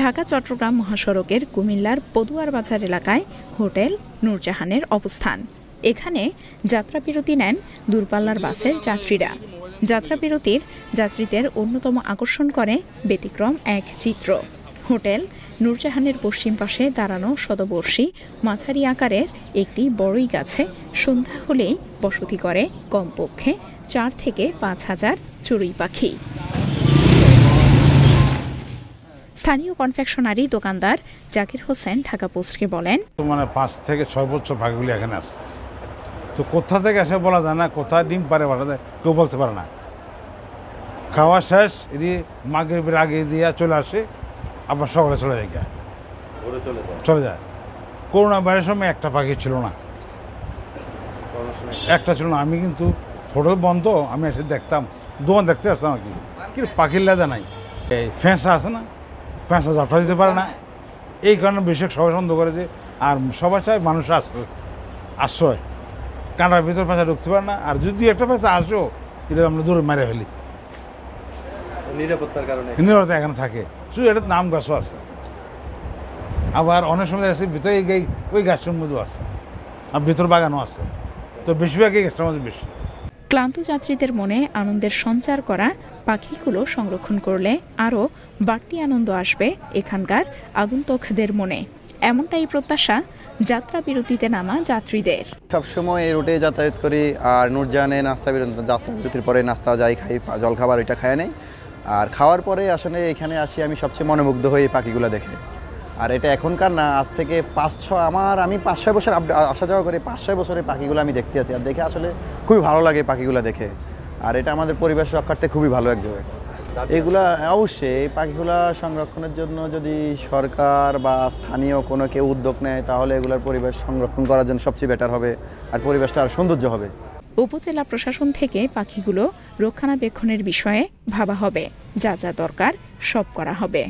ঢাকা চট্টগ্রাম মহাসড়কের কুমিল্লার পদুয়ার বাজার এলাকায় হোটেল নূরজাহানের অবস্থান এখানে যাত্রাবিরতি নেন দূরপাল্লার বাসের যাত্রীরা যাত্রাবিরতির যাত্রীদের অন্যতম আকর্ষণ করে ব্যতিক্রম এক চিত্র হোটেল নূরজাহানের পশ্চিম পাশে দাঁড়ানো শতবর্ষী মাঝারি আকারের একটি বড়ই গাছে সন্ধ্যা হলেই বসতি করে কমপক্ষে চার থেকে পাঁচ হাজার চড়ুই পাখি স্থানীয় কনফেকশনারি দোকানদার জাকির হোসেন ঢাকা পোস্টকে বলেন মানে পাঁচ থেকে ছয় বছর ভাগগুলি এখানে আসে তো কোথা থেকে আসে বলা যায় না কোথায় ডিম পারে বলা যায় কেউ বলতে পারে না খাওয়া শেষ এটি মাগরীবের আগে দিয়ে চলে আসে আবার সকালে চলে যায় চলে যায় করোনা বাইরের সময় একটা পাখি ছিল না একটা ছিল না আমি কিন্তু হোটেল বন্ধ আমি এসে দেখতাম দোকান দেখতে আসতাম আর কি কিন্তু পাখির লেদা নাই এই ফেঁসা আছে না পেঁচা জাপটা দিতে পারে না এই কারণে বেশিরভাগ সবাই সন্দেহ করে যে আর সবাই চায় মানুষ আশ্রয় আশ্রয় কাঁটার ভিতর পেঁচা ঢুকতে পারে না আর যদি একটা পেঁচা আসো এটা আমরা দূরে মেরে ফেলি নিরাপত্তার কারণে নিরাপত্তা এখানে থাকে শুধু এটার নাম গাছও আছে আবার অনেক সময় আছে ভিতরে ওই গাছের মধ্যেও আছে আর ভিতর বাগানও আছে তো বেশিরভাগ এই গাছটার মধ্যে বেশি ক্লান্ত যাত্রীদের মনে আনন্দের সঞ্চার করা পাখিগুলো সংরক্ষণ করলে আরও বাড়তি আনন্দ আসবে এখানকার আগন্তুকদের মনে এমনটাই প্রত্যাশা যাত্রা বিরতিতে নামা যাত্রীদের সবসময় এই রুটে যাতায়াত করি আর নুরজানে নাস্তা বিরতি যাত্রা বিরতির পরে নাস্তা যাই খাই জল খাবার ওইটা খায় নেই আর খাওয়ার পরে আসলে এখানে আসি আমি সবচেয়ে মনোমুগ্ধ হয়ে এই পাখিগুলো দেখে আর এটা এখনকার না আজ থেকে পাঁচ ছ আমার আমি পাঁচ ছয় বছর আসা যাওয়া করি পাঁচ ছয় বছরের পাখিগুলো আমি দেখতে আছি আর দেখে আসলে খুবই ভালো লাগে পাখিগুলো দেখে আর এটা আমাদের পরিবেশ রক্ষার্থে খুবই ভালো একভাবে এগুলা অবশ্যই এই পাখিগুলা সংরক্ষণের জন্য যদি সরকার বা স্থানীয় কোনো কেউ উদ্যোগ নেয় তাহলে এগুলার পরিবেশ সংরক্ষণ করার জন্য সবচেয়ে বেটার হবে আর পরিবেশটা আর সৌন্দর্য হবে উপজেলা প্রশাসন থেকে পাখিগুলো রক্ষণাবেক্ষণের বিষয়ে ভাবা হবে যা যা দরকার সব করা হবে